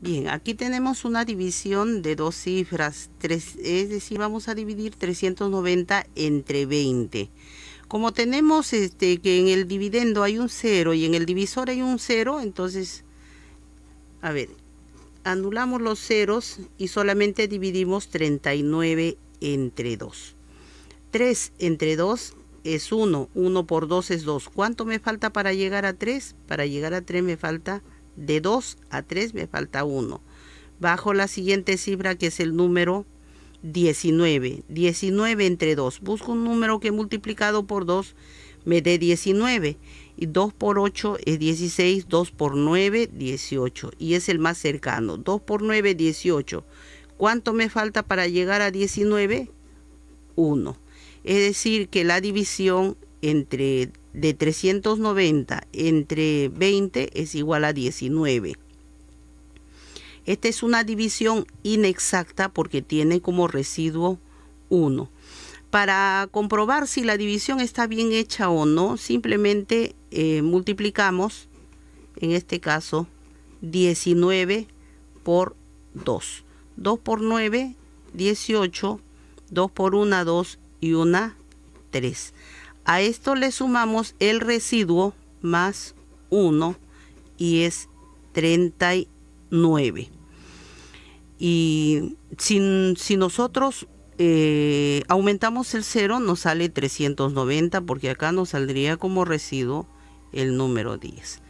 Bien, aquí tenemos una división de dos cifras, es decir, vamos a dividir 390 entre 20. Como tenemos este, que en el dividendo hay un 0 y en el divisor hay un 0, entonces, a ver, anulamos los ceros y solamente dividimos 39 entre 2. 3 entre 2 es 1, 1 por 2 es 2. ¿Cuánto me falta para llegar a 3? Para llegar a 3 me falta de 2 a 3 me falta 1. Bajo la siguiente cifra que es el número 19. 19 entre 2. Busco un número que multiplicado por 2 me dé 19. Y 2 por 8 es 16, 2 por 9, 18. Y es el más cercano. 2 por 9, 18. ¿Cuánto me falta para llegar a 19? 1. Es decir, que la división entre de 390 entre 20 es igual a 19. Esta es una división inexacta porque tiene como residuo 1. Para comprobar si la división está bien hecha o no, simplemente eh, multiplicamos, en este caso, 19 por 2. 2 por 9, 18, 2 por 1, 2 y 1, 3. A esto le sumamos el residuo más 1 y es 39. Y si, nosotros eh, aumentamos el 0 nos sale 390 porque acá nos saldría como residuo el número 10.